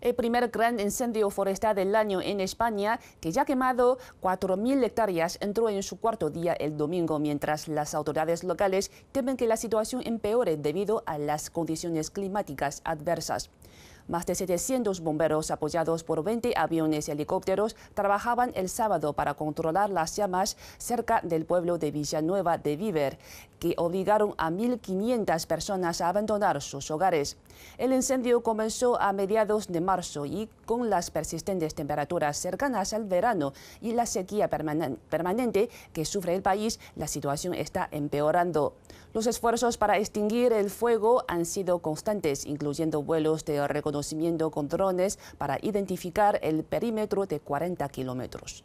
El primer gran incendio forestal del año en España, que ya ha quemado 4.000 hectáreas, entró en su cuarto día el domingo, mientras las autoridades locales temen que la situación empeore debido a las condiciones climáticas adversas. Más de 700 bomberos apoyados por 20 aviones y helicópteros trabajaban el sábado para controlar las llamas cerca del pueblo de Villanueva de Viver, que obligaron a 1.500 personas a abandonar sus hogares. El incendio comenzó a mediados de marzo y con las persistentes temperaturas cercanas al verano y la sequía permanente que sufre el país, la situación está empeorando. Los esfuerzos para extinguir el fuego han sido constantes, incluyendo vuelos de reconocimiento con drones para identificar el perímetro de 40 kilómetros.